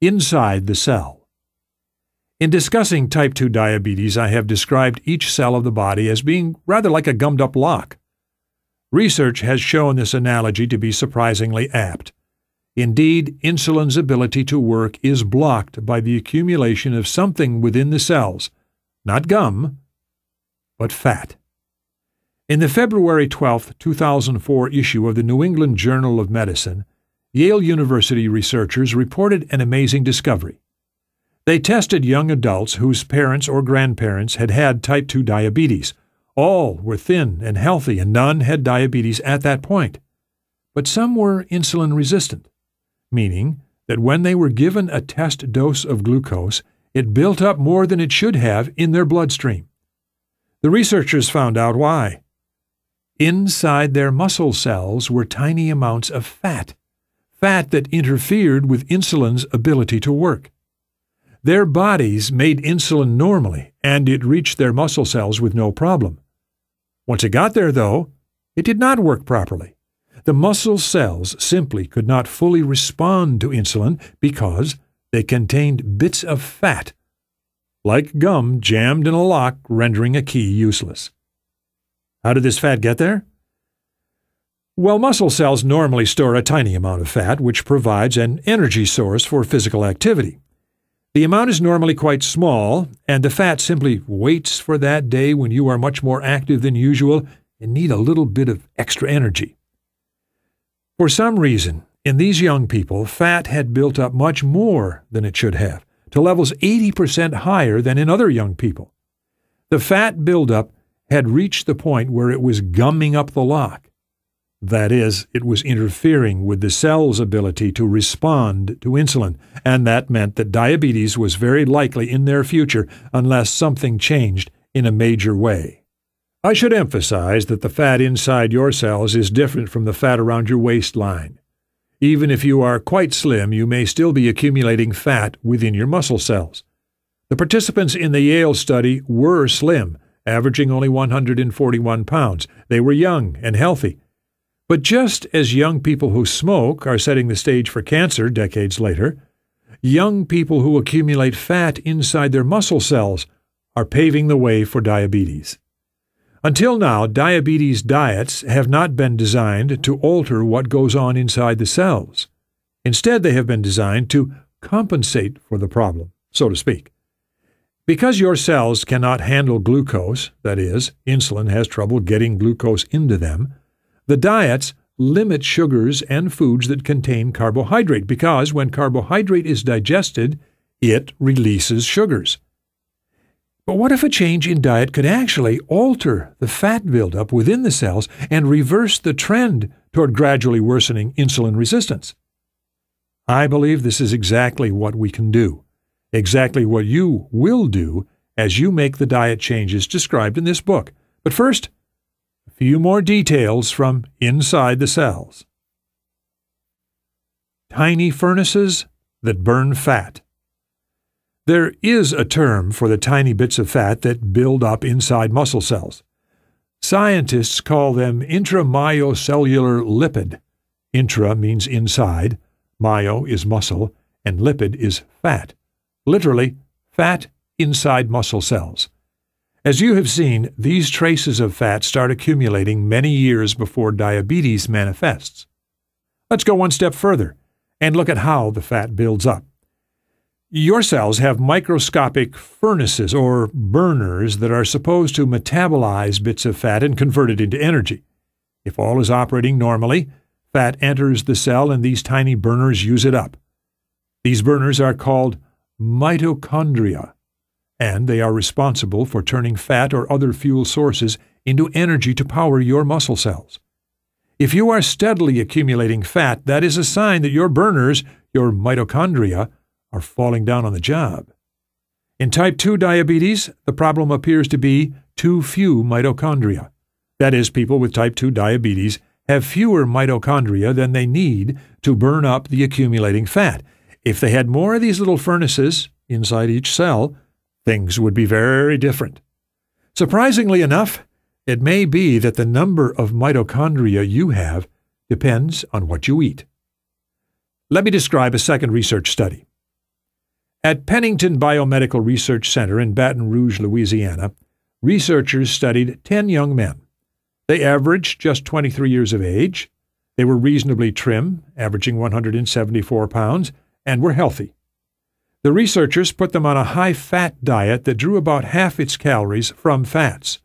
inside the cell. In discussing type 2 diabetes, I have described each cell of the body as being rather like a gummed up lock. Research has shown this analogy to be surprisingly apt. Indeed, insulin's ability to work is blocked by the accumulation of something within the cells, not gum, but fat. In the February 12, 2004 issue of the New England Journal of Medicine, Yale University researchers reported an amazing discovery. They tested young adults whose parents or grandparents had had type 2 diabetes. All were thin and healthy, and none had diabetes at that point. But some were insulin resistant, meaning that when they were given a test dose of glucose, it built up more than it should have in their bloodstream. The researchers found out why. Inside their muscle cells were tiny amounts of fat, fat that interfered with insulin's ability to work. Their bodies made insulin normally, and it reached their muscle cells with no problem. Once it got there, though, it did not work properly. The muscle cells simply could not fully respond to insulin because they contained bits of fat, like gum jammed in a lock, rendering a key useless. How did this fat get there? Well, muscle cells normally store a tiny amount of fat, which provides an energy source for physical activity. The amount is normally quite small, and the fat simply waits for that day when you are much more active than usual and need a little bit of extra energy. For some reason, in these young people, fat had built up much more than it should have, to levels 80% higher than in other young people. The fat buildup had reached the point where it was gumming up the lock. That is, it was interfering with the cell's ability to respond to insulin, and that meant that diabetes was very likely in their future unless something changed in a major way. I should emphasize that the fat inside your cells is different from the fat around your waistline. Even if you are quite slim, you may still be accumulating fat within your muscle cells. The participants in the Yale study were slim, averaging only 141 pounds. They were young and healthy. But just as young people who smoke are setting the stage for cancer decades later, young people who accumulate fat inside their muscle cells are paving the way for diabetes. Until now, diabetes diets have not been designed to alter what goes on inside the cells. Instead, they have been designed to compensate for the problem, so to speak. Because your cells cannot handle glucose, that is, insulin has trouble getting glucose into them, the diets limit sugars and foods that contain carbohydrate because when carbohydrate is digested, it releases sugars. But what if a change in diet could actually alter the fat buildup within the cells and reverse the trend toward gradually worsening insulin resistance? I believe this is exactly what we can do, exactly what you will do as you make the diet changes described in this book. But first, few more details from inside the cells. Tiny furnaces that burn fat. There is a term for the tiny bits of fat that build up inside muscle cells. Scientists call them intramyocellular lipid. Intra means inside, myo is muscle, and lipid is fat. Literally, fat inside muscle cells. As you have seen, these traces of fat start accumulating many years before diabetes manifests. Let's go one step further and look at how the fat builds up. Your cells have microscopic furnaces or burners that are supposed to metabolize bits of fat and convert it into energy. If all is operating normally, fat enters the cell and these tiny burners use it up. These burners are called mitochondria and they are responsible for turning fat or other fuel sources into energy to power your muscle cells. If you are steadily accumulating fat, that is a sign that your burners, your mitochondria, are falling down on the job. In type 2 diabetes, the problem appears to be too few mitochondria. That is, people with type 2 diabetes have fewer mitochondria than they need to burn up the accumulating fat. If they had more of these little furnaces inside each cell, things would be very different. Surprisingly enough, it may be that the number of mitochondria you have depends on what you eat. Let me describe a second research study. At Pennington Biomedical Research Center in Baton Rouge, Louisiana, researchers studied 10 young men. They averaged just 23 years of age. They were reasonably trim, averaging 174 pounds, and were healthy. The researchers put them on a high fat diet that drew about half its calories from fats.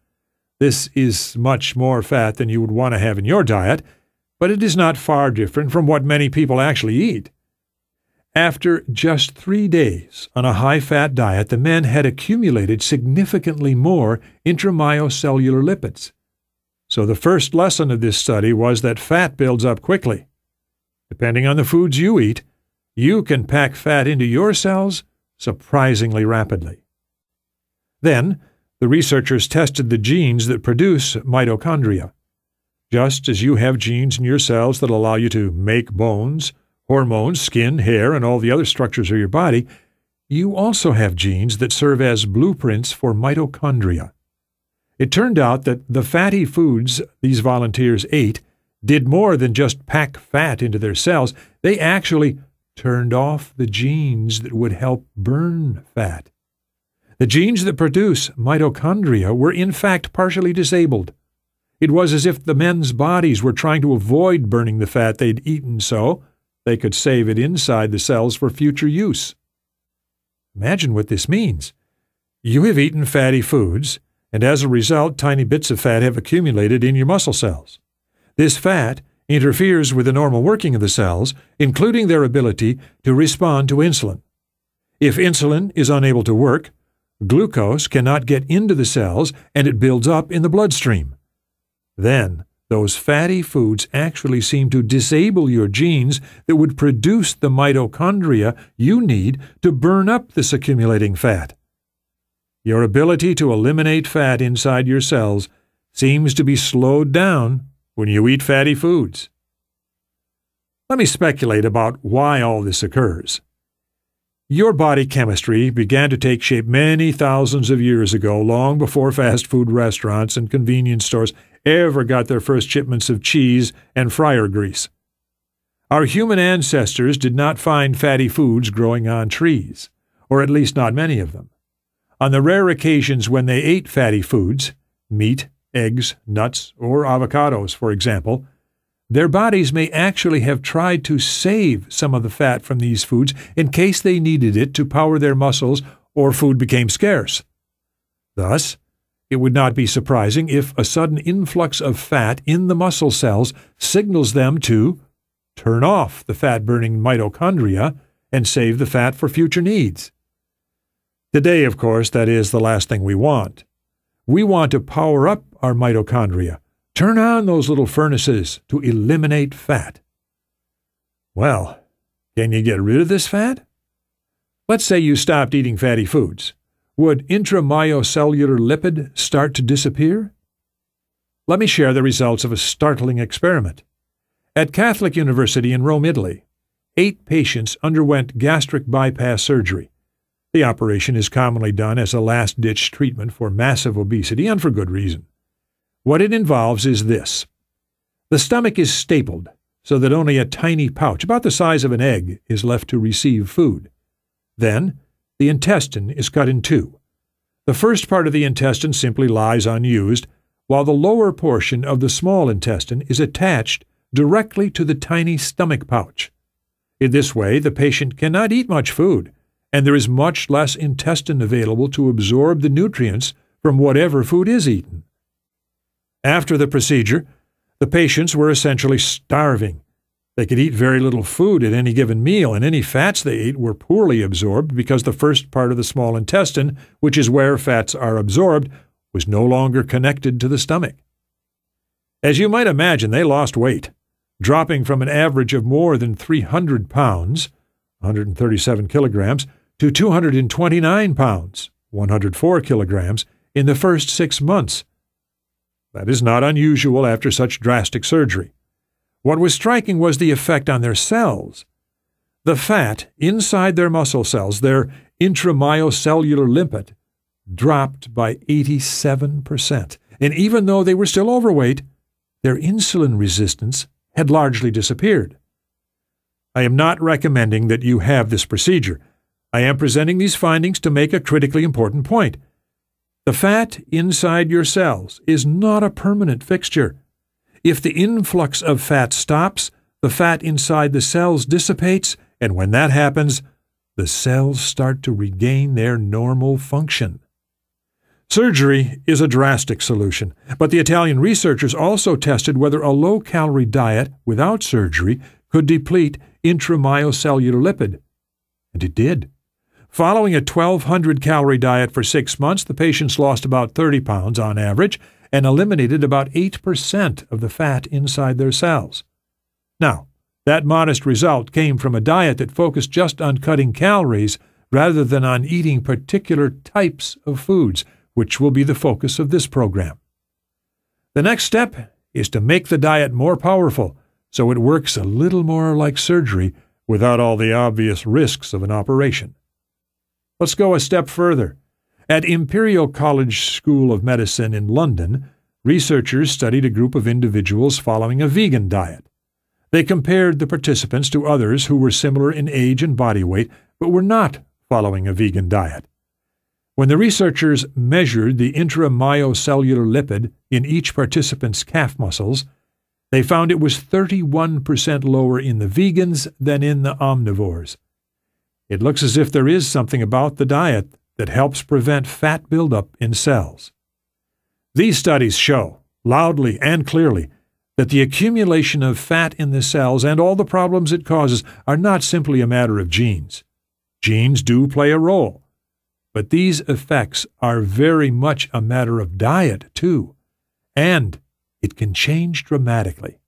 This is much more fat than you would want to have in your diet, but it is not far different from what many people actually eat. After just three days on a high fat diet, the men had accumulated significantly more intramyocellular lipids. So, the first lesson of this study was that fat builds up quickly. Depending on the foods you eat, you can pack fat into your cells surprisingly rapidly. Then, the researchers tested the genes that produce mitochondria. Just as you have genes in your cells that allow you to make bones, hormones, skin, hair, and all the other structures of your body, you also have genes that serve as blueprints for mitochondria. It turned out that the fatty foods these volunteers ate did more than just pack fat into their cells, they actually turned off the genes that would help burn fat. The genes that produce mitochondria were in fact partially disabled. It was as if the men's bodies were trying to avoid burning the fat they'd eaten so they could save it inside the cells for future use. Imagine what this means. You have eaten fatty foods, and as a result, tiny bits of fat have accumulated in your muscle cells. This fat interferes with the normal working of the cells, including their ability to respond to insulin. If insulin is unable to work, glucose cannot get into the cells and it builds up in the bloodstream. Then, those fatty foods actually seem to disable your genes that would produce the mitochondria you need to burn up this accumulating fat. Your ability to eliminate fat inside your cells seems to be slowed down when you eat fatty foods. Let me speculate about why all this occurs. Your body chemistry began to take shape many thousands of years ago, long before fast food restaurants and convenience stores ever got their first shipments of cheese and fryer grease. Our human ancestors did not find fatty foods growing on trees, or at least not many of them. On the rare occasions when they ate fatty foods meat, eggs, nuts, or avocados, for example, their bodies may actually have tried to save some of the fat from these foods in case they needed it to power their muscles or food became scarce. Thus, it would not be surprising if a sudden influx of fat in the muscle cells signals them to turn off the fat burning mitochondria and save the fat for future needs. Today, of course, that is the last thing we want. We want to power up our mitochondria. Turn on those little furnaces to eliminate fat. Well, can you get rid of this fat? Let's say you stopped eating fatty foods. Would intramyocellular lipid start to disappear? Let me share the results of a startling experiment. At Catholic University in Rome, Italy, eight patients underwent gastric bypass surgery. The operation is commonly done as a last ditch treatment for massive obesity and for good reason. What it involves is this the stomach is stapled so that only a tiny pouch, about the size of an egg, is left to receive food. Then, the intestine is cut in two. The first part of the intestine simply lies unused, while the lower portion of the small intestine is attached directly to the tiny stomach pouch. In this way, the patient cannot eat much food, and there is much less intestine available to absorb the nutrients from whatever food is eaten. After the procedure, the patients were essentially starving. They could eat very little food at any given meal, and any fats they ate were poorly absorbed because the first part of the small intestine, which is where fats are absorbed, was no longer connected to the stomach. As you might imagine, they lost weight, dropping from an average of more than 300 pounds, 137 kilograms, to 229 pounds, 104 kilograms, in the first six months that is not unusual after such drastic surgery. What was striking was the effect on their cells. The fat inside their muscle cells, their intramyocellular limpet, dropped by 87%. And even though they were still overweight, their insulin resistance had largely disappeared. I am not recommending that you have this procedure. I am presenting these findings to make a critically important point. The fat inside your cells is not a permanent fixture. If the influx of fat stops, the fat inside the cells dissipates, and when that happens, the cells start to regain their normal function. Surgery is a drastic solution, but the Italian researchers also tested whether a low calorie diet without surgery could deplete intramyocellular lipid, and it did. Following a 1,200 calorie diet for six months, the patients lost about 30 pounds on average and eliminated about 8% of the fat inside their cells. Now, that modest result came from a diet that focused just on cutting calories rather than on eating particular types of foods, which will be the focus of this program. The next step is to make the diet more powerful so it works a little more like surgery without all the obvious risks of an operation. Let's go a step further. At Imperial College School of Medicine in London, researchers studied a group of individuals following a vegan diet. They compared the participants to others who were similar in age and body weight but were not following a vegan diet. When the researchers measured the intramyocellular lipid in each participant's calf muscles, they found it was 31% lower in the vegans than in the omnivores. It looks as if there is something about the diet that helps prevent fat buildup in cells. These studies show, loudly and clearly, that the accumulation of fat in the cells and all the problems it causes are not simply a matter of genes. Genes do play a role, but these effects are very much a matter of diet, too, and it can change dramatically.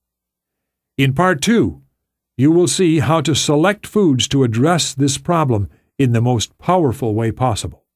In part two, you will see how to select foods to address this problem in the most powerful way possible.